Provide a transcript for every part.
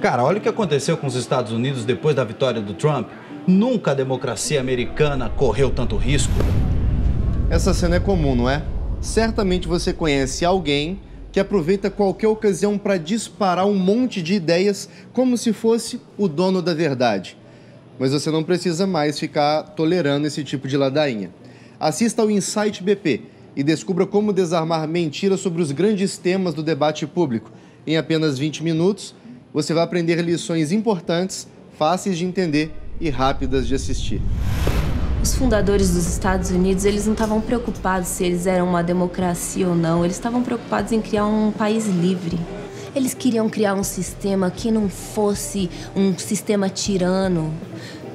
Cara, olha o que aconteceu com os Estados Unidos depois da vitória do Trump. Nunca a democracia americana correu tanto risco. Essa cena é comum, não é? Certamente você conhece alguém que aproveita qualquer ocasião para disparar um monte de ideias como se fosse o dono da verdade. Mas você não precisa mais ficar tolerando esse tipo de ladainha. Assista ao Insight BP e descubra como desarmar mentiras sobre os grandes temas do debate público em apenas 20 minutos, você vai aprender lições importantes, fáceis de entender e rápidas de assistir. Os fundadores dos Estados Unidos, eles não estavam preocupados se eles eram uma democracia ou não, eles estavam preocupados em criar um país livre. Eles queriam criar um sistema que não fosse um sistema tirano,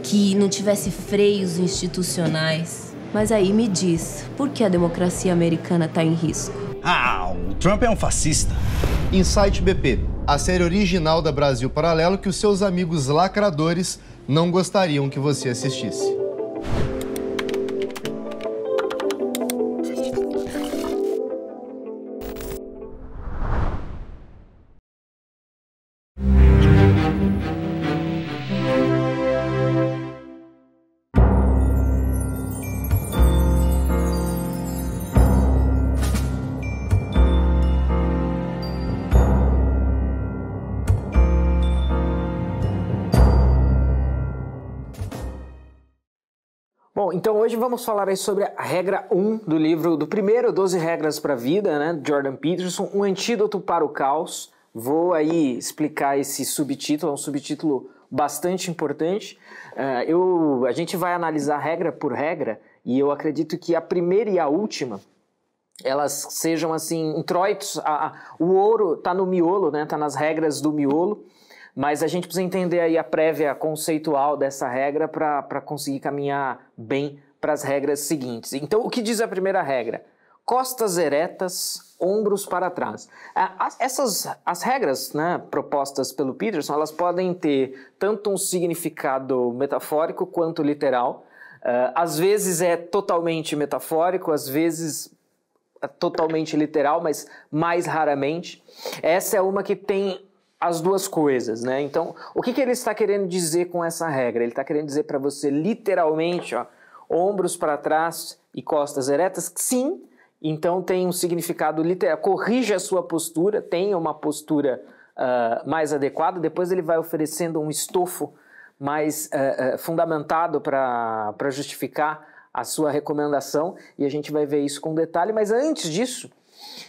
que não tivesse freios institucionais. Mas aí me diz, por que a democracia americana está em risco? Ah, o Trump é um fascista. Insight BP, a série original da Brasil Paralelo que os seus amigos lacradores não gostariam que você assistisse. Hoje vamos falar aí sobre a regra 1 do livro, do primeiro 12 regras para a vida, né, Jordan Peterson, um antídoto para o caos. Vou aí explicar esse subtítulo, é um subtítulo bastante importante. Uh, eu, a gente vai analisar regra por regra e eu acredito que a primeira e a última elas sejam assim introitos. A, a, o ouro está no miolo, né? Está nas regras do miolo. Mas a gente precisa entender aí a prévia conceitual dessa regra para conseguir caminhar bem para as regras seguintes. Então, o que diz a primeira regra? Costas eretas, ombros para trás. Ah, essas, as regras né, propostas pelo Peterson, elas podem ter tanto um significado metafórico quanto literal. Ah, às vezes é totalmente metafórico, às vezes é totalmente literal, mas mais raramente. Essa é uma que tem as duas coisas, né? Então, o que, que ele está querendo dizer com essa regra? Ele está querendo dizer para você literalmente, ó, ombros para trás e costas eretas? Sim, então tem um significado literal. Corrija a sua postura, tenha uma postura uh, mais adequada. Depois ele vai oferecendo um estofo mais uh, uh, fundamentado para justificar a sua recomendação e a gente vai ver isso com detalhe. Mas antes disso,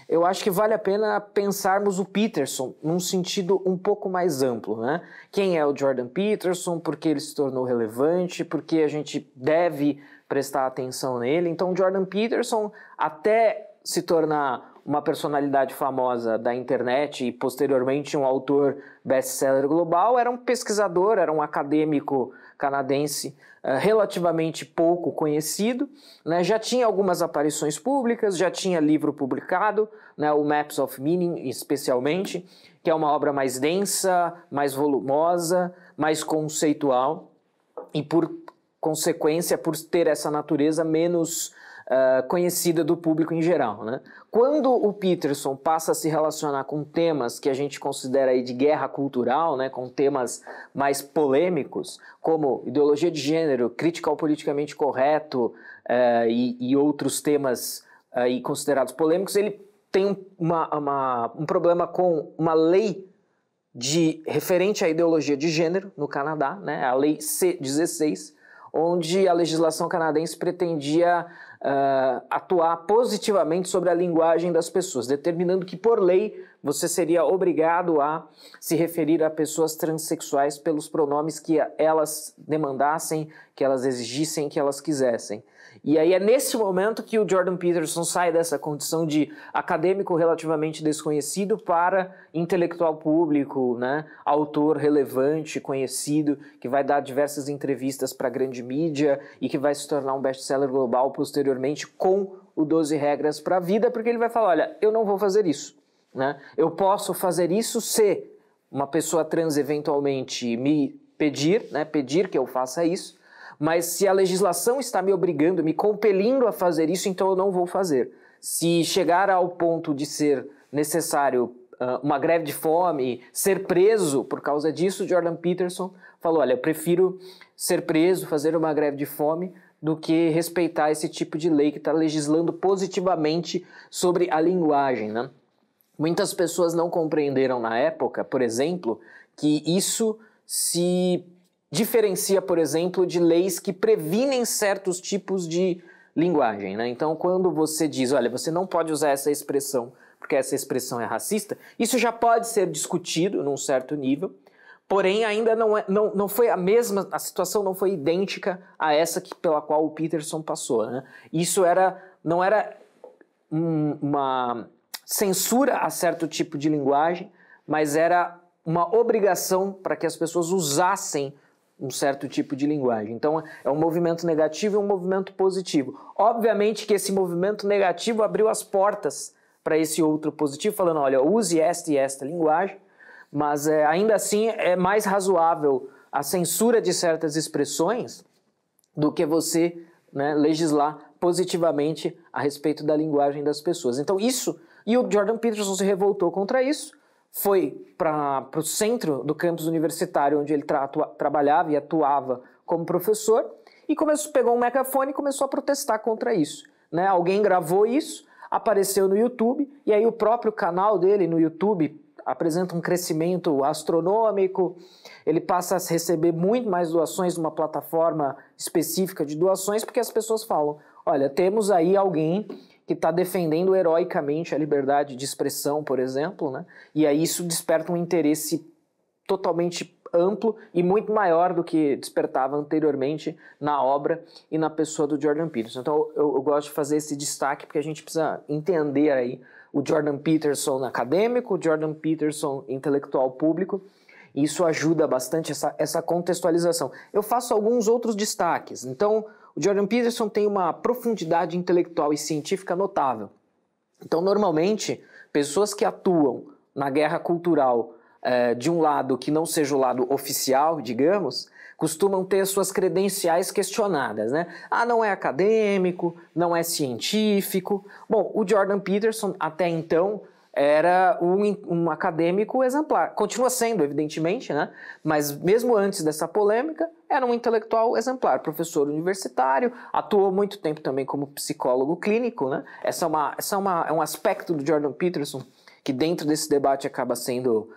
eu acho que vale a pena pensarmos o Peterson num sentido um pouco mais amplo, né? Quem é o Jordan Peterson, por que ele se tornou relevante, por que a gente deve prestar atenção nele. Então, Jordan Peterson, até se tornar uma personalidade famosa da internet e posteriormente um autor best-seller global, era um pesquisador, era um acadêmico canadense eh, relativamente pouco conhecido, né? já tinha algumas aparições públicas, já tinha livro publicado, né? o Maps of Meaning especialmente, que é uma obra mais densa, mais volumosa, mais conceitual e por consequência, por ter essa natureza menos uh, conhecida do público em geral. Né? Quando o Peterson passa a se relacionar com temas que a gente considera aí de guerra cultural, né, com temas mais polêmicos, como ideologia de gênero, crítica ao politicamente correto uh, e, e, outros temas aí eh, considerados polêmicos, ele tem uma, uma, um problema com uma lei de referente à ideologia de gênero no Canadá, né, a Lei C16, onde a legislação canadense pretendia uh, atuar positivamente sobre a linguagem das pessoas, determinando que, por lei, você seria obrigado a se referir a pessoas transexuais pelos pronomes que elas demandassem, que elas exigissem, que elas quisessem. E aí é nesse momento que o Jordan Peterson sai dessa condição de acadêmico relativamente desconhecido para intelectual público, né? autor relevante, conhecido, que vai dar diversas entrevistas para a grande mídia e que vai se tornar um best-seller global posteriormente com o 12 Regras para a Vida, porque ele vai falar, olha, eu não vou fazer isso. Né? Eu posso fazer isso se uma pessoa trans eventualmente me pedir, né, pedir que eu faça isso, mas se a legislação está me obrigando, me compelindo a fazer isso, então eu não vou fazer. Se chegar ao ponto de ser necessário uh, uma greve de fome, ser preso por causa disso, Jordan Peterson falou: olha, eu prefiro ser preso, fazer uma greve de fome, do que respeitar esse tipo de lei que está legislando positivamente sobre a linguagem, né? Muitas pessoas não compreenderam na época, por exemplo, que isso se diferencia, por exemplo, de leis que previnem certos tipos de linguagem. Né? Então, quando você diz, olha, você não pode usar essa expressão porque essa expressão é racista, isso já pode ser discutido num certo nível, porém ainda não, é, não, não foi a mesma, a situação não foi idêntica a essa que, pela qual o Peterson passou. Né? Isso era, não era um, uma censura a certo tipo de linguagem, mas era uma obrigação para que as pessoas usassem um certo tipo de linguagem. Então é um movimento negativo e um movimento positivo. Obviamente que esse movimento negativo abriu as portas para esse outro positivo, falando: olha, use esta e esta linguagem, mas é, ainda assim é mais razoável a censura de certas expressões do que você né, legislar positivamente a respeito da linguagem das pessoas. Então isso e o Jordan Peterson se revoltou contra isso, foi para o centro do campus universitário onde ele tra trabalhava e atuava como professor e começou, pegou um megafone e começou a protestar contra isso. Né? Alguém gravou isso, apareceu no YouTube e aí o próprio canal dele no YouTube apresenta um crescimento astronômico, ele passa a receber muito mais doações numa plataforma específica de doações, porque as pessoas falam: olha, temos aí alguém que está defendendo heroicamente a liberdade de expressão, por exemplo, né? e aí isso desperta um interesse totalmente amplo e muito maior do que despertava anteriormente na obra e na pessoa do Jordan Peterson. Então eu, eu gosto de fazer esse destaque porque a gente precisa entender aí o Jordan Peterson acadêmico, o Jordan Peterson intelectual público. Isso ajuda bastante essa, essa contextualização. Eu faço alguns outros destaques. Então, o Jordan Peterson tem uma profundidade intelectual e científica notável. Então, normalmente, pessoas que atuam na guerra cultural eh, de um lado que não seja o lado oficial, digamos, costumam ter suas credenciais questionadas, né? Ah, não é acadêmico, não é científico. Bom, o Jordan Peterson até então era um, um acadêmico exemplar. Continua sendo, evidentemente, né? Mas mesmo antes dessa polêmica, era um intelectual exemplar, professor universitário, atuou muito tempo também como psicólogo clínico. Né? Essa, é uma, essa é, uma, é um aspecto do Jordan Peterson que dentro desse debate acaba sendo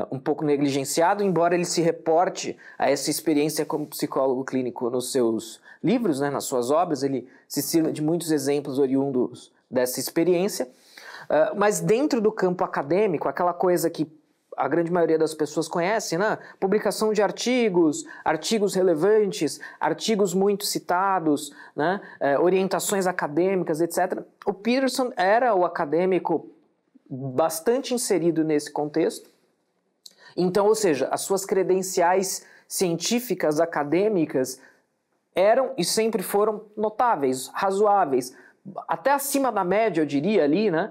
uh, um pouco negligenciado, embora ele se reporte a essa experiência como psicólogo clínico nos seus livros, né, nas suas obras, ele se sirva de muitos exemplos oriundos dessa experiência. Uh, mas dentro do campo acadêmico, aquela coisa que a grande maioria das pessoas conhece, né? Publicação de artigos, artigos relevantes, artigos muito citados, né? É, orientações acadêmicas, etc. O Peterson era o acadêmico bastante inserido nesse contexto. Então, ou seja, as suas credenciais científicas, acadêmicas, eram e sempre foram notáveis, razoáveis até acima da média, eu diria ali, né?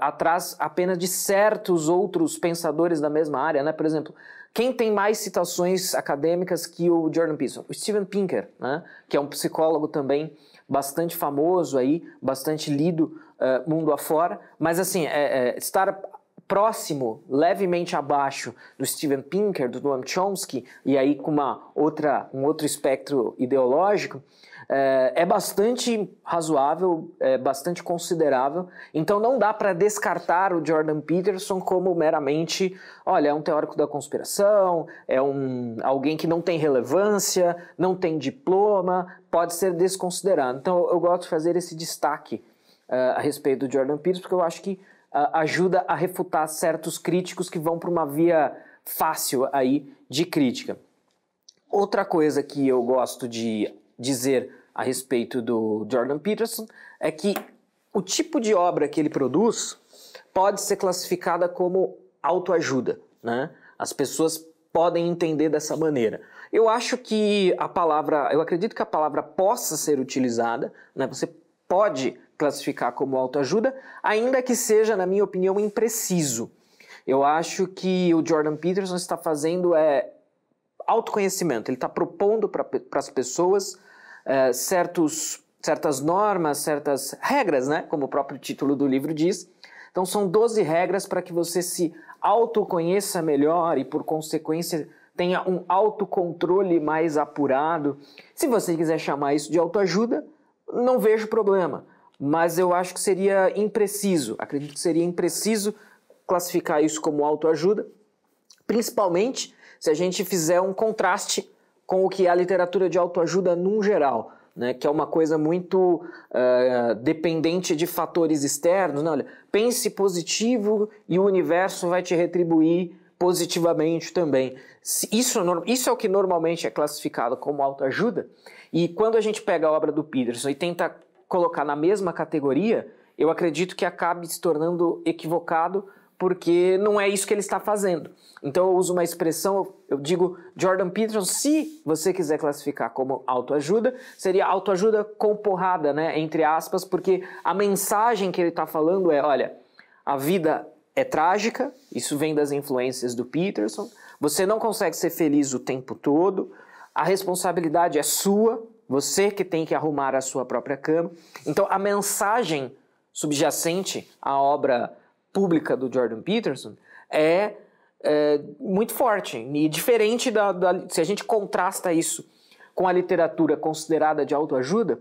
atrás apenas de certos outros pensadores da mesma área, né? Por exemplo, quem tem mais citações acadêmicas que o Jordan Peterson? O Steven Pinker, né? Que é um psicólogo também bastante famoso aí, bastante lido uh, mundo afora. Mas assim, é, é, estar próximo, levemente abaixo do Steven Pinker, do Noam Chomsky, e aí com uma outra, um outro espectro ideológico, é, é bastante razoável, é bastante considerável. Então não dá para descartar o Jordan Peterson como meramente, olha, é um teórico da conspiração, é um alguém que não tem relevância, não tem diploma, pode ser desconsiderado. Então eu gosto de fazer esse destaque uh, a respeito do Jordan Peterson, porque eu acho que uh, ajuda a refutar certos críticos que vão para uma via fácil aí de crítica. Outra coisa que eu gosto de dizer a respeito do Jordan Peterson é que o tipo de obra que ele produz pode ser classificada como autoajuda, né? As pessoas podem entender dessa maneira. Eu acho que a palavra, eu acredito que a palavra possa ser utilizada, né? Você pode classificar como autoajuda, ainda que seja, na minha opinião, impreciso. Eu acho que o Jordan Peterson está fazendo é autoconhecimento. Ele está propondo para as pessoas eh, certos, certas normas, certas regras, né? como o próprio título do livro diz. Então, são 12 regras para que você se autoconheça melhor e, por consequência, tenha um autocontrole mais apurado. Se você quiser chamar isso de autoajuda, não vejo problema, mas eu acho que seria impreciso, acredito que seria impreciso classificar isso como autoajuda, principalmente se a gente fizer um contraste com o que é a literatura de autoajuda num geral. Né, que é uma coisa muito uh, dependente de fatores externos. Não, né, olha, pense positivo e o universo vai te retribuir positivamente também. Isso, isso é o que normalmente é classificado como autoajuda. E quando a gente pega a obra do Peterson e tenta colocar na mesma categoria, eu acredito que acabe se tornando equivocado porque não é isso que ele está fazendo. Então eu uso uma expressão, eu digo Jordan Peterson, se você quiser classificar como autoajuda, seria autoajuda com porrada, né? Entre aspas, porque a mensagem que ele está falando é: olha, a vida é trágica, isso vem das influências do Peterson, você não consegue ser feliz o tempo todo, a responsabilidade é sua, você que tem que arrumar a sua própria cama. Então a mensagem subjacente à obra pública do Jordan Peterson é, é muito forte e diferente da, da, se a gente contrasta isso com a literatura considerada de autoajuda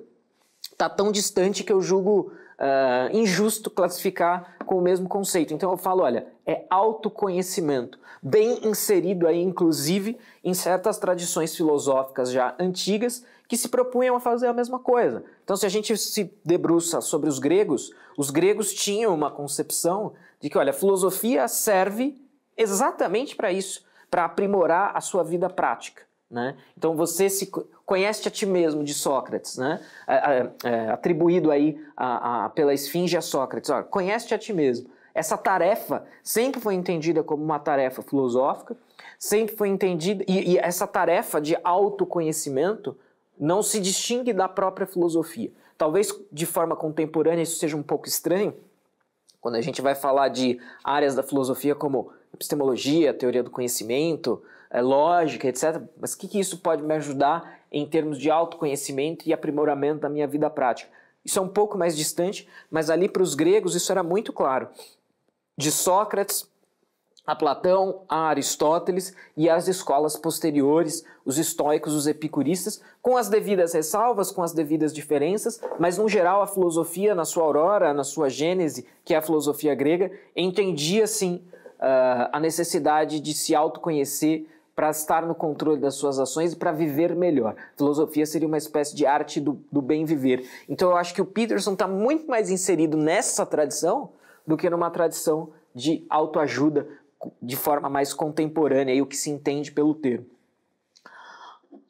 está tão distante que eu julgo uh, injusto classificar com o mesmo conceito. Então eu falo, olha, é autoconhecimento, bem inserido aí, inclusive, em certas tradições filosóficas já antigas que se propunham a fazer a mesma coisa. Então, se a gente se debruça sobre os gregos, os gregos tinham uma concepção de que, olha, a filosofia serve exatamente para isso, para aprimorar a sua vida prática. Né? Então você se conhece a ti mesmo de Sócrates, né? É, é, é, atribuído aí a, a, pela esfinge a Sócrates. Conhece-te a ti mesmo. Essa tarefa sempre foi entendida como uma tarefa filosófica, sempre foi entendida, e, e essa tarefa de autoconhecimento não se distingue da própria filosofia. Talvez de forma contemporânea isso seja um pouco estranho, quando a gente vai falar de áreas da filosofia como epistemologia, teoria do conhecimento, eh, lógica, etc. Mas o que, que isso pode me ajudar em termos de autoconhecimento e aprimoramento da minha vida prática? Isso é um pouco mais distante, mas ali para os gregos isso era muito claro. De Sócrates a Platão, a Aristóteles e as escolas posteriores, os estoicos, os epicuristas, com as devidas ressalvas, com as devidas diferenças, mas no geral a filosofia, na sua aurora, na sua gênese, que é a filosofia grega, entendia sim uh, a necessidade de se autoconhecer para estar no controle das suas ações e para viver melhor. A filosofia seria uma espécie de arte do, do bem viver. Então eu acho que o Peterson está muito mais inserido nessa tradição do que numa tradição de autoajuda, de forma mais contemporânea aí, o que se entende pelo termo.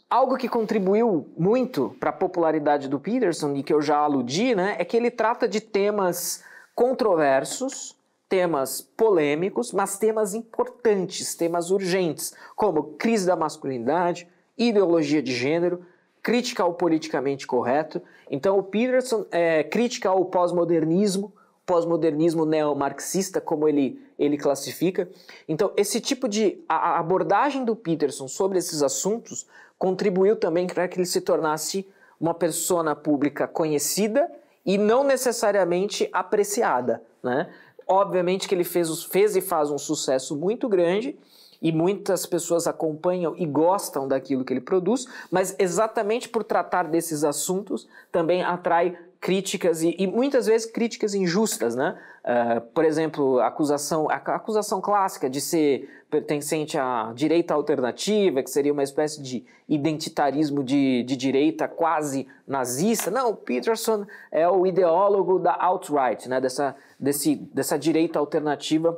Algo que contribuiu muito para a popularidade do Peterson e que eu já aludi, né, é que ele trata de temas controversos, temas polêmicos, mas temas importantes, temas urgentes, como crise da masculinidade, ideologia de gênero, crítica ao politicamente correto. Então, o Peterson é crítica ao pós-modernismo, pós-modernismo neomarxista, como ele, ele classifica. Então, esse tipo de a, a abordagem do Peterson sobre esses assuntos contribuiu também para que ele se tornasse uma persona pública conhecida e não necessariamente apreciada. Né? Obviamente que ele fez, fez e faz um sucesso muito grande e muitas pessoas acompanham e gostam daquilo que ele produz, mas exatamente por tratar desses assuntos também atrai críticas e, e, muitas vezes críticas injustas, né? Uh, por exemplo, acusação, a acusação clássica de ser pertencente à direita alternativa, que seria uma espécie de identitarismo de, de direita quase nazista. Não, Peterson é o ideólogo da alt-right, né? dessa, desse, dessa direita alternativa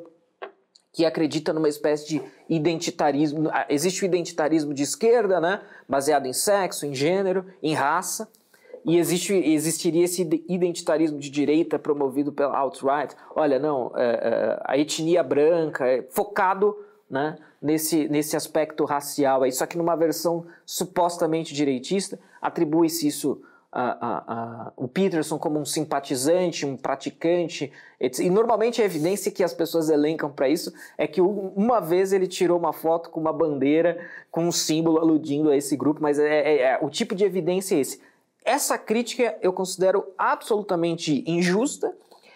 que acredita numa espécie de identitarismo. Ah, existe o identitarismo de esquerda, né? baseado em sexo, em gênero, em raça e existe, existiria esse identitarismo de direita promovido pela alt-right. Olha, não, é, é, a etnia branca, é focado né, nesse, nesse aspecto racial. Aí, só que numa versão supostamente direitista, atribui-se isso a, a, a, o Peterson como um simpatizante, um praticante. Etc. E normalmente a evidência que as pessoas elencam para isso é que uma vez ele tirou uma foto com uma bandeira, com um símbolo aludindo a esse grupo, mas é, é, é o tipo de evidência é esse. Essa crítica eu considero absolutamente injusta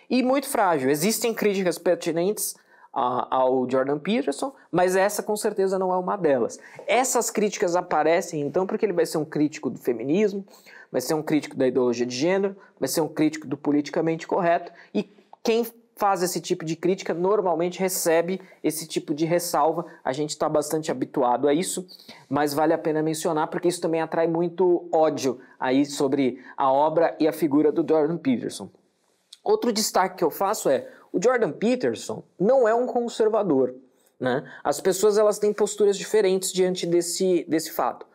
e muito frágil. Existem críticas pertinentes uh, ao Jordan Peterson, mas essa com certeza não é uma delas. Essas críticas aparecem então porque ele vai ser um crítico do feminismo, vai ser um crítico da ideologia de gênero, vai ser um crítico do politicamente correto e quem faz esse tipo de crítica, normalmente recebe esse tipo de ressalva. A gente está bastante habituado a isso, mas vale a pena mencionar porque isso também atrai muito ódio aí sobre a obra e a figura do Jordan Peterson. Outro destaque que eu faço é o Jordan Peterson não é um conservador. Né? As pessoas elas têm posturas diferentes diante desse, desse fato.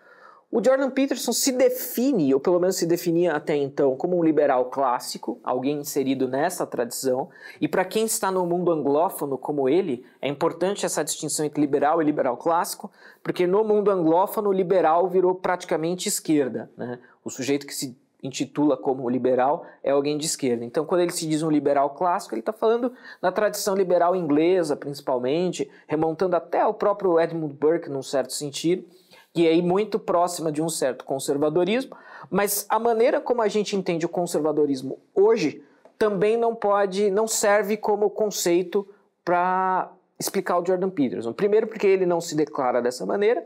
O Jordan Peterson se define, ou pelo menos se definia até então, como um liberal clássico, alguém inserido nessa tradição, e para quem está no mundo anglófono como ele, é importante essa distinção entre liberal e liberal clássico, porque no mundo anglófono, liberal virou praticamente esquerda. Né? O sujeito que se intitula como liberal é alguém de esquerda. Então, quando ele se diz um liberal clássico, ele está falando na tradição liberal inglesa, principalmente, remontando até ao próprio Edmund Burke, num certo sentido e aí muito próxima de um certo conservadorismo, mas a maneira como a gente entende o conservadorismo hoje também não pode, não serve como conceito para explicar o Jordan Peterson. Primeiro porque ele não se declara dessa maneira,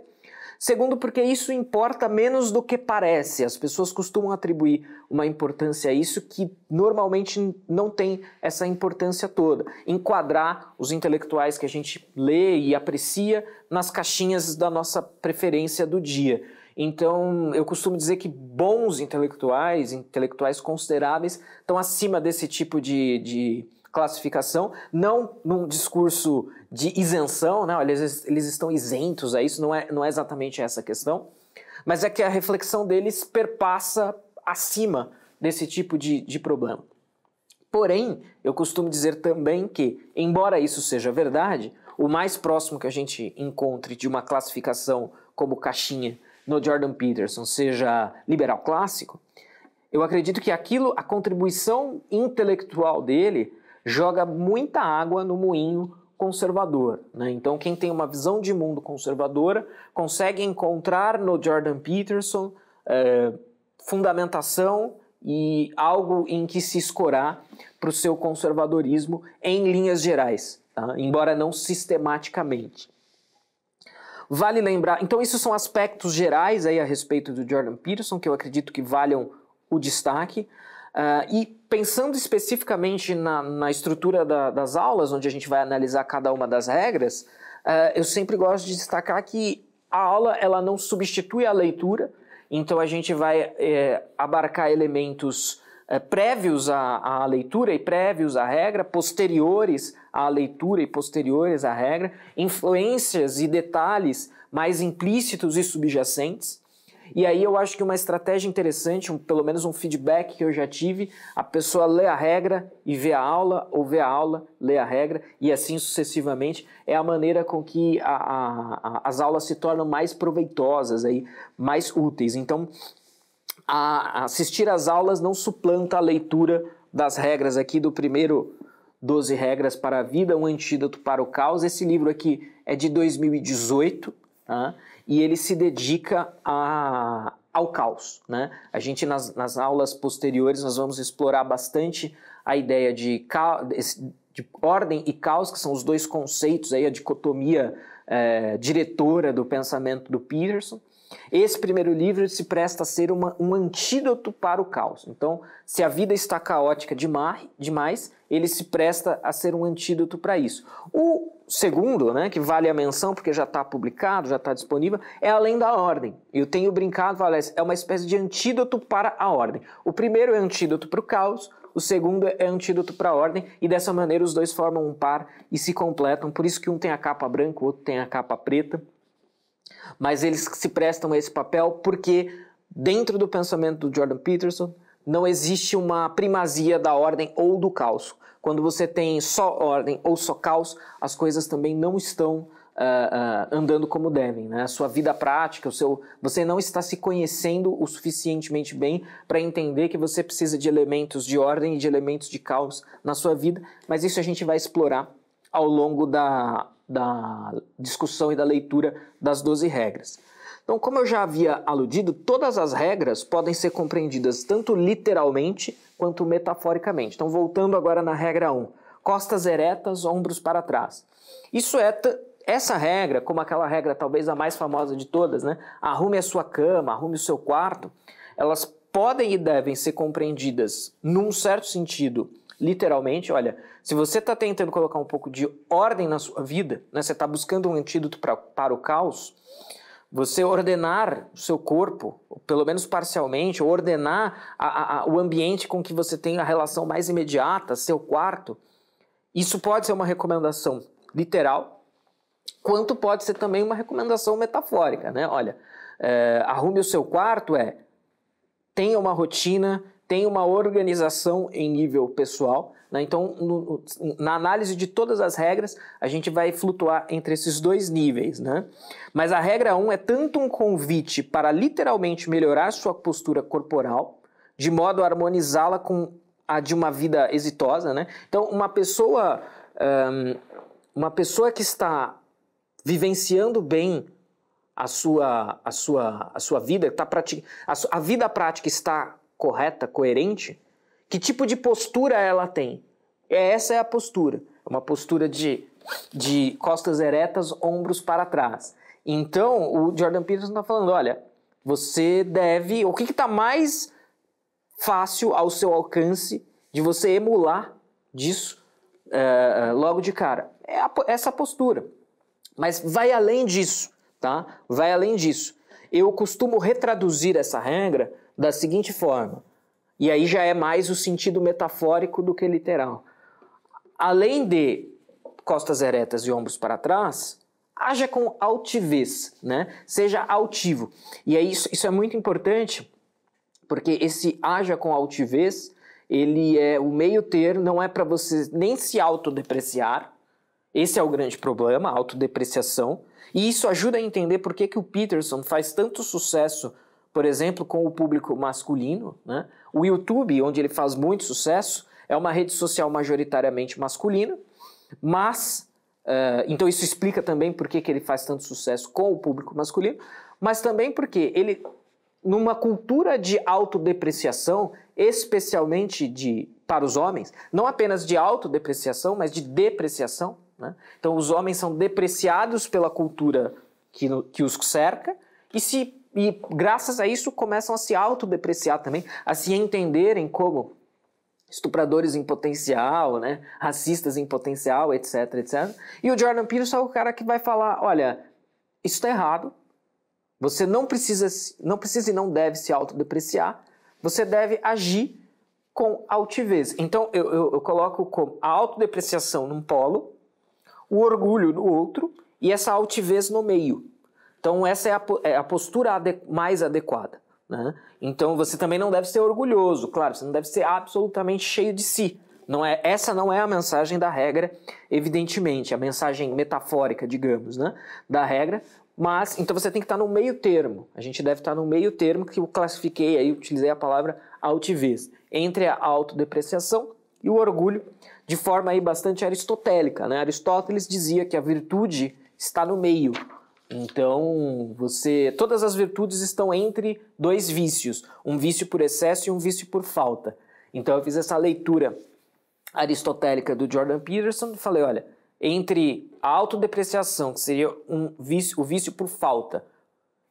Segundo, porque isso importa menos do que parece. As pessoas costumam atribuir uma importância a isso que normalmente não tem essa importância toda. Enquadrar os intelectuais que a gente lê e aprecia nas caixinhas da nossa preferência do dia. Então, eu costumo dizer que bons intelectuais, intelectuais consideráveis, estão acima desse tipo de, de classificação, não num discurso de isenção, né? Olha, eles, eles estão isentos a isso, não é, não é exatamente essa a questão, mas é que a reflexão deles perpassa acima desse tipo de, de problema. Porém, eu costumo dizer também que, embora isso seja verdade, o mais próximo que a gente encontre de uma classificação como caixinha no Jordan Peterson seja liberal clássico, eu acredito que aquilo, a contribuição intelectual dele, joga muita água no moinho conservador. Né? Então, quem tem uma visão de mundo conservadora consegue encontrar no Jordan Peterson é, fundamentação e algo em que se escorar para o seu conservadorismo em linhas gerais, tá? embora não sistematicamente. Vale lembrar, então esses são aspectos gerais aí a respeito do Jordan Peterson que eu acredito que valham o destaque. Uh, e pensando especificamente na, na estrutura da, das aulas, onde a gente vai analisar cada uma das regras, uh, eu sempre gosto de destacar que a aula ela não substitui a leitura, então a gente vai é, abarcar elementos é, prévios à, à, leitura e prévios à regra, posteriores à leitura e posteriores à regra, influências e detalhes mais implícitos e subjacentes. E aí eu acho que uma estratégia interessante, um, pelo menos um feedback que eu já tive, a pessoa lê a regra e vê a aula, ou vê a aula, lê a regra, e assim sucessivamente, é a maneira com que a, a, a, as aulas se tornam mais proveitosas, aí, mais úteis. Então, assistir às aulas não suplanta a leitura das regras aqui do primeiro 12 Regras para a Vida, um antídoto para o caos. Esse livro aqui é de 2018, né? E ele se dedica a, ao caos. Né? A gente, nas, nas aulas posteriores, nós vamos explorar bastante a ideia de, de ordem e caos, que são os dois conceitos, aí, a dicotomia é, diretora do pensamento do Peterson. Esse primeiro livro se presta a ser uma, um antídoto para o caos. Então, se a vida está caótica demais, demais ele se presta a ser um antídoto para isso. O segundo, né, que vale a menção porque já está publicado, já está disponível, é Além da Ordem. Eu tenho brincado, Valécio, é uma espécie de antídoto para a ordem. O primeiro é antídoto para o caos, o segundo é antídoto para a ordem, e dessa maneira os dois formam um par e se completam. Por isso que um tem a capa branca, o outro tem a capa preta. Mas eles se prestam a esse papel porque, dentro do pensamento do Jordan Peterson, não existe uma primazia da ordem ou do caos. Quando você tem só ordem ou só caos, as coisas também não estão Uh, uh, andando como devem, né? A sua vida prática, o seu, você não está se conhecendo o suficientemente bem para entender que você precisa de elementos de ordem e de elementos de caos na sua vida, mas isso a gente vai explorar ao longo da, da discussão e da leitura das 12 regras. Então, como eu já havia aludido, todas as regras podem ser compreendidas tanto literalmente quanto metaforicamente. Então, voltando agora na regra 1, costas eretas, ombros para trás. Isso é essa regra, como aquela regra talvez a mais famosa de todas, né? Arrume a sua cama, arrume o seu quarto. Elas podem e devem ser compreendidas num certo sentido literalmente, olha, se você está tentando colocar um pouco de ordem na sua vida, né, você está buscando um antídoto pra, para o caos, você ordenar o seu corpo, pelo menos parcialmente, ou ordenar a, a, o ambiente com que você tem a relação mais imediata, seu quarto, isso pode ser uma recomendação literal, quanto pode ser também uma recomendação metafórica, né? Olha, é, arrume o seu quarto é tenha uma rotina, tenha uma organização em nível pessoal, né? Então, no, na análise de todas as regras, a gente vai flutuar entre esses dois níveis. Né? Mas a regra 1 um é tanto um convite para literalmente melhorar sua postura corporal, de modo a harmonizá-la com a de uma vida exitosa. Né? Então, uma pessoa, um, uma pessoa que está vivenciando bem a sua, a sua, a sua vida, tá prati a, a vida prática está correta, coerente, que tipo de postura ela tem? É, essa é a postura. Uma postura de, de costas eretas, ombros para trás. Então, o Jordan Peterson está falando: olha, você deve. O que está mais fácil ao seu alcance de você emular disso eh, eh, logo de cara? É a, essa postura. Mas vai além disso, tá? Vai além disso. Eu costumo retraduzir essa regra da seguinte forma: e aí já é mais o sentido metafórico do que literal. Além de costas eretas e ombros para trás, haja com altivez, né? Seja altivo. E aí isso, isso é muito importante, porque esse haja com altivez, ele é o meio termo, não é para você nem se autodepreciar. Esse é o grande problema, a autodepreciação. E isso ajuda a entender por que, que o Peterson faz tanto sucesso, por exemplo, com o público masculino, né? O YouTube, onde ele faz muito sucesso, é uma rede social majoritariamente masculina, mas. Uh, então, isso explica também por que, que ele faz tanto sucesso com o público masculino, mas também porque ele, numa cultura de autodepreciação, especialmente de, para os homens, não apenas de autodepreciação, mas de depreciação. Né? Então, os homens são depreciados pela cultura que, que os cerca e se e graças a isso começam a se autodepreciar também, a se entenderem como estupradores em potencial, né? racistas em potencial, etc, etc. E o Jordan Peterson é o cara que vai falar, olha, isso está errado, você não precisa, não precisa e não deve se autodepreciar, você deve agir com altivez. Então eu, eu, eu coloco como a autodepreciação num polo, o orgulho no outro e essa altivez no meio. Então, essa é a, é a postura ade mais adequada. Né? Então, você também não deve ser orgulhoso, claro, você não deve ser absolutamente cheio de si. Não é, essa não é a mensagem da regra, evidentemente, a mensagem metafórica, digamos, né, da regra. Mas então você tem que estar no meio termo. A gente deve estar no meio termo que eu classifiquei aí, utilizei a palavra altivez, entre a autodepreciação e o orgulho, de forma aí bastante aristotélica, né? Aristóteles dizia que a virtude está no meio, então, você, todas as virtudes estão entre dois vícios, um vício por excesso e um vício por falta. Então, eu fiz essa leitura aristotélica do Jordan Peterson e falei, olha, entre a autodepreciação, que seria um vício, o vício por falta,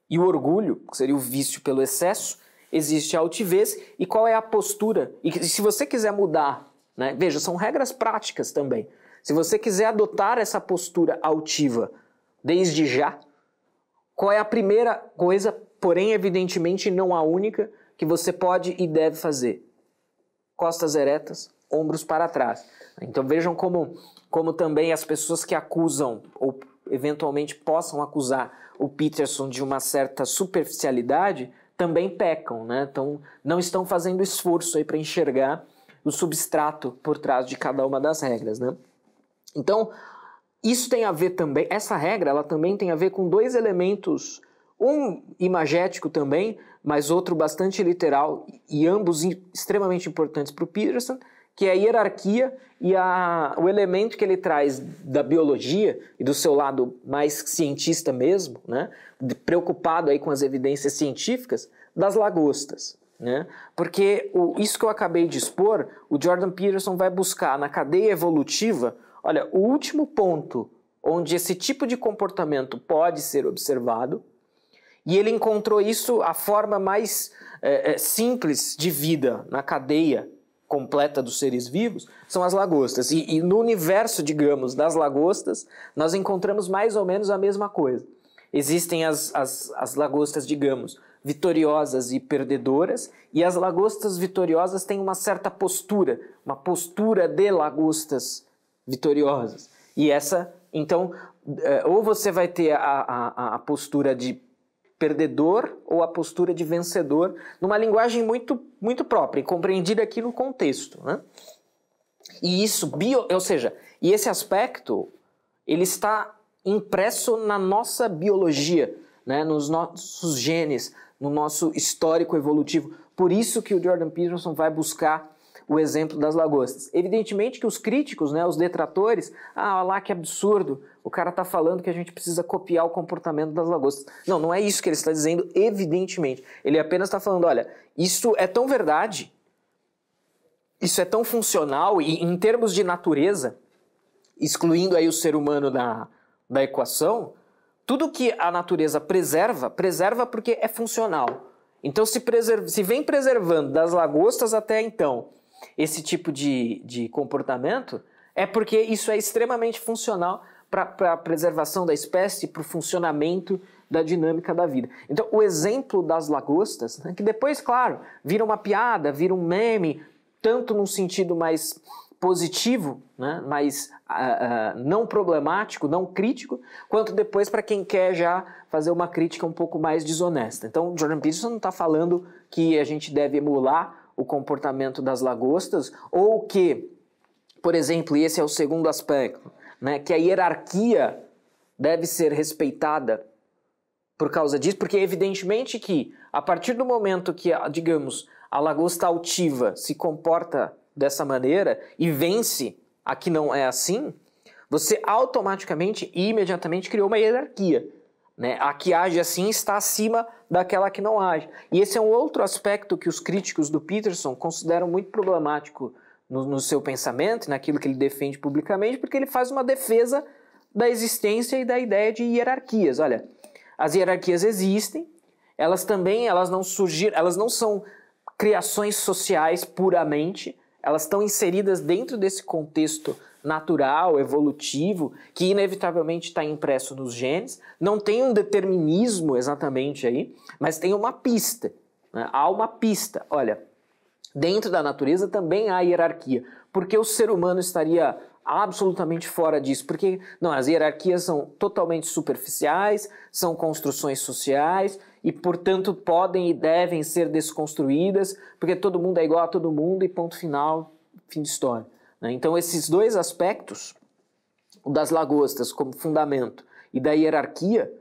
e o orgulho, que seria o vício pelo excesso, existe a altivez e qual é a postura. E se você quiser mudar, né? veja, são regras práticas também. Se você quiser adotar essa postura altiva desde já, qual é a primeira coisa, porém, evidentemente não a única, que você pode e deve fazer? Costas eretas, ombros para trás. Então vejam como, como também as pessoas que acusam, ou eventualmente possam acusar o Peterson de uma certa superficialidade, também pecam, né? Então não estão fazendo esforço aí para enxergar o substrato por trás de cada uma das regras, né? Então, isso tem a ver também, essa regra, ela também tem a ver com dois elementos, um imagético também, mas outro bastante literal e ambos extremamente importantes para o Peterson, que é a hierarquia e a, o elemento que ele traz da biologia e do seu lado mais cientista mesmo, né, preocupado aí com as evidências científicas, das lagostas. Né? Porque o, isso que eu acabei de expor, o Jordan Peterson vai buscar na cadeia evolutiva Olha, o último ponto onde esse tipo de comportamento pode ser observado, e ele encontrou isso a forma mais é, é, simples de vida na cadeia completa dos seres vivos, são as lagostas. E, e no universo, digamos, das lagostas, nós encontramos mais ou menos a mesma coisa. Existem as, as, as lagostas, digamos, vitoriosas e perdedoras, e as lagostas vitoriosas têm uma certa postura, uma postura de lagostas vitoriosas. E essa, então, é, ou você vai ter a, a, a postura de perdedor ou a postura de vencedor, numa linguagem muito, muito própria, e compreendida aqui no contexto. Né? E isso, bio, ou seja, e esse aspecto, ele está impresso na nossa biologia, né? nos nossos genes, no nosso histórico evolutivo. Por isso que o Jordan Peterson vai buscar o exemplo das lagostas. Evidentemente que os críticos, né, os detratores, ah, lá que absurdo, o cara está falando que a gente precisa copiar o comportamento das lagostas. Não, não é isso que ele está dizendo, evidentemente. Ele apenas está falando, olha, isso é tão verdade, isso é tão funcional e em termos de natureza, excluindo aí o ser humano da, da equação, tudo que a natureza preserva, preserva porque é funcional. Então, se, preserva, se vem preservando das lagostas até então esse tipo de, de comportamento é porque isso é extremamente funcional para a preservação da espécie, para o funcionamento da dinâmica da vida. Então, o exemplo das lagostas, né, que depois, claro, vira uma piada, vira um meme, tanto num sentido mais positivo, né, mais uh, uh, não problemático, não crítico, quanto depois para quem quer já fazer uma crítica um pouco mais desonesta. Então, Jordan Peterson não está falando que a gente deve emular o comportamento das lagostas, ou que, por exemplo, e esse é o segundo aspecto, né, que a hierarquia deve ser respeitada por causa disso, porque é evidentemente que a partir do momento que, ah, digamos, a lagosta altiva se comporta dessa maneira e vence a que não é assim, você automaticamente e imediatamente criou uma hierarquia. Né? A que age assim está acima daquela que não age. E esse é um outro aspecto que os críticos do Peterson consideram muito problemático no, no seu pensamento, naquilo que ele defende publicamente, porque ele faz uma defesa da existência e da ideia de hierarquias. Olha, as hierarquias existem, elas também elas não surgiram, elas não são criações sociais puramente, elas estão inseridas dentro desse contexto natural, evolutivo, que inevitavelmente está impresso nos genes. Não tem um determinismo exatamente aí, mas tem uma pista. Né? Há uma pista. Olha, dentro da natureza também há hierarquia. Porque o ser humano estaria absolutamente fora disso, porque não, as hierarquias são totalmente superficiais, são construções sociais e, portanto, podem e devem ser desconstruídas, porque todo mundo é igual a todo mundo e ponto final, fim de história. Né? Então, esses dois aspectos, o das lagostas como fundamento e da hierarquia,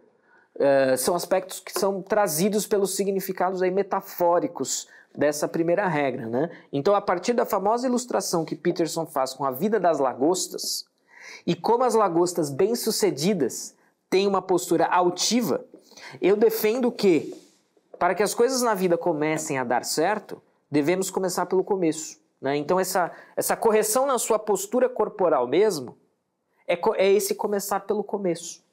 eh, são aspectos que são trazidos pelos significados aí metafóricos dessa primeira regra. Né? Então, a partir da famosa ilustração que Peterson faz com a vida das lagostas e como as lagostas bem-sucedidas têm uma postura altiva, eu defendo que, para que as coisas na vida comecem a dar certo, devemos começar pelo começo. Né? Então, essa, essa correção na sua postura corporal mesmo é, é esse começar pelo começo.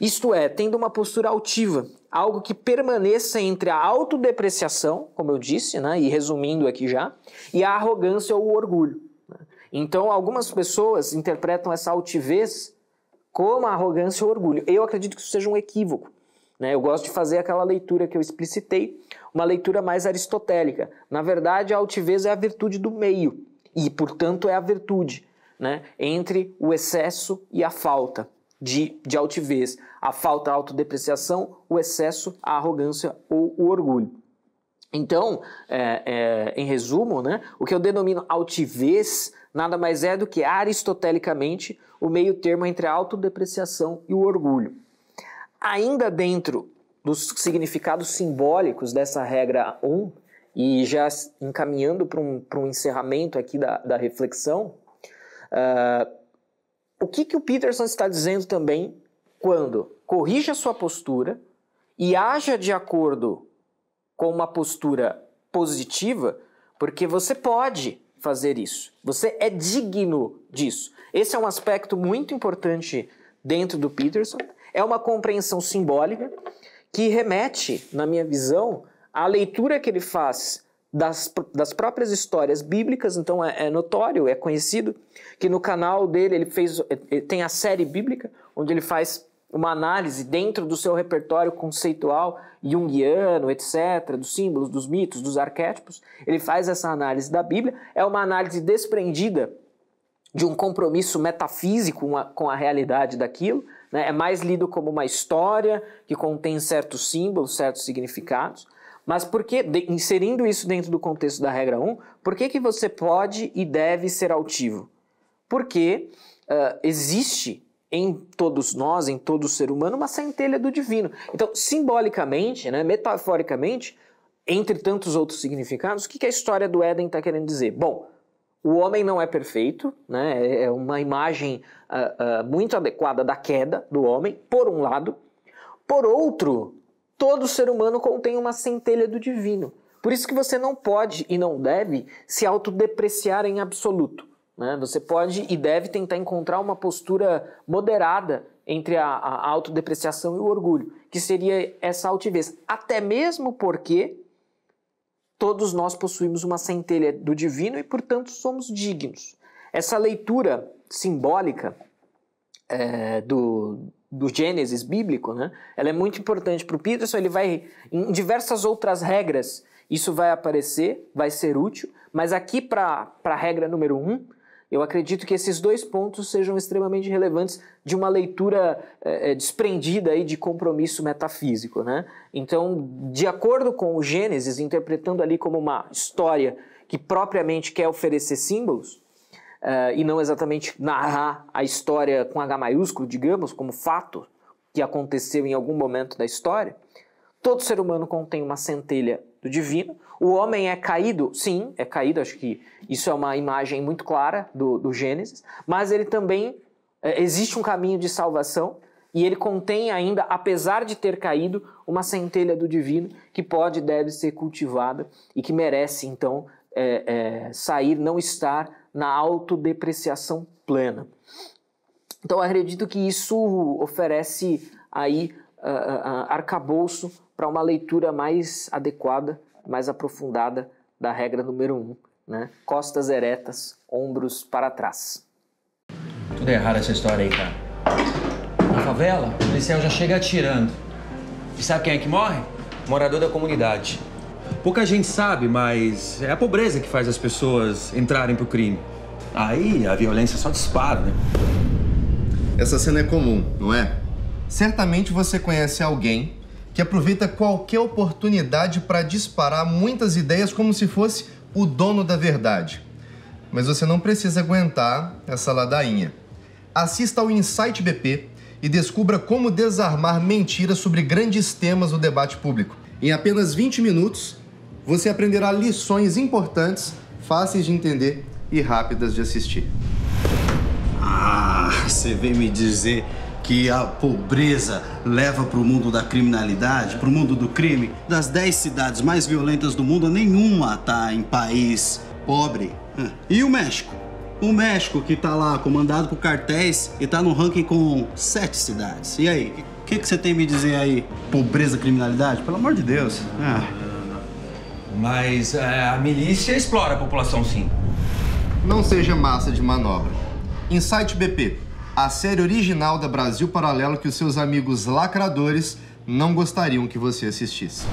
Isto é, tendo uma postura altiva, algo que permaneça entre a autodepreciação, como eu disse, né, e resumindo aqui já, e a arrogância ou o orgulho. Né? Então, algumas pessoas interpretam essa altivez como arrogância ou orgulho. Eu acredito que isso seja um equívoco. Né? Eu gosto de fazer aquela leitura que eu explicitei uma leitura mais aristotélica. Na verdade, a altivez é a virtude do meio e, portanto, é a virtude né, entre o excesso e a falta de, de altivez. A falta, a autodepreciação, o excesso, a arrogância ou o orgulho. Então, é, é, em resumo, né, o que eu denomino altivez nada mais é do que aristotelicamente o meio termo entre a autodepreciação e o orgulho. Ainda dentro dos significados simbólicos dessa regra 1, e já encaminhando para um, para um encerramento aqui da, da reflexão, uh, o que, que o Peterson está dizendo também quando corrija sua postura e haja de acordo com uma postura positiva, porque você pode fazer isso, você é digno disso. Esse é um aspecto muito importante dentro do Peterson, é uma compreensão simbólica que remete, na minha visão, à leitura que ele faz das, das próprias histórias bíblicas, então é, é, notório, é conhecido que no canal dele ele fez é, é, tem a série bíblica, onde ele faz uma análise dentro do seu repertório conceitual junguiano, etc., dos símbolos, dos mitos, dos arquétipos. Ele faz essa análise da Bíblia, é uma análise desprendida de um compromisso metafísico com a, com a realidade daquilo, né? É mais lido como uma história que contém certos símbolos, certos significados. Mas por que, de, inserindo isso dentro do contexto da regra 1, por que, que você pode e deve ser altivo? Porque uh, existe em todos nós, em todo ser humano, uma centelha do divino. Então, simbolicamente, né, metaforicamente, entre tantos outros significados, o que, que a história do Éden está querendo dizer? Bom, o homem não é perfeito, né? é, é uma imagem uh, uh, muito adequada da queda do homem, por um lado. Por outro, todo ser humano contém uma centelha do divino. Por isso que você não pode e não deve se autodepreciar em absoluto. Né? Você pode e deve tentar encontrar uma postura moderada entre a, a autodepreciação e o orgulho, que seria essa altivez. Até mesmo porque todos nós possuímos uma centelha do divino e, portanto, somos dignos. Essa leitura simbólica é, do, do Gênesis bíblico, né? Ela é muito importante para o Peterson. Ele vai em diversas outras regras isso vai aparecer, vai ser útil. Mas aqui para a regra número um, eu acredito que esses dois pontos sejam extremamente relevantes de uma leitura é, desprendida aí de compromisso metafísico. Né? Então, de acordo com o Gênesis, interpretando ali como uma história que propriamente quer oferecer símbolos, é, e não exatamente narrar a história com H maiúsculo, digamos, como fato que aconteceu em algum momento da história, todo ser humano contém uma centelha do divino. O homem é caído, sim, é caído, acho que isso é uma imagem muito clara do, do Gênesis, mas ele também é, existe um caminho de salvação e ele contém ainda, apesar de ter caído, uma centelha do divino que pode e deve ser cultivada e que merece, então, é, é, sair, não estar na autodepreciação plena. Então, acredito que isso oferece aí uh, uh, arcabouço para uma leitura mais adequada, mais aprofundada da regra número 1, um, né? Costas eretas, ombros para trás. Tudo errado essa história aí, cara. Na favela, o policial já chega atirando. E sabe quem é que morre? Morador da comunidade. Pouca gente sabe, mas é a pobreza que faz as pessoas entrarem pro crime. Aí a violência só dispara, né? Essa cena é comum, não é? Certamente você conhece alguém que aproveita qualquer oportunidade para disparar muitas ideias como se fosse o dono da verdade. Mas você não precisa aguentar essa ladainha. Assista ao Insight BP e descubra como desarmar mentiras sobre grandes temas do debate público. Em apenas 20 minutos, você aprenderá lições importantes, fáceis de entender e rápidas de assistir. Ah, você vem me dizer que a pobreza leva para o mundo da criminalidade, para o mundo do crime. Das 10 cidades mais violentas do mundo, nenhuma está em país pobre. E o México? O México que está lá comandado por cartéis e está no ranking com sete cidades. E aí, o que, que você tem a me dizer aí? Pobreza, criminalidade? Pelo amor de Deus. Ah. Mas é, a milícia explora a população, sim. Não seja massa de manobra. Insight BP, a série original da Brasil Paralelo que os seus amigos lacradores não gostariam que você assistisse.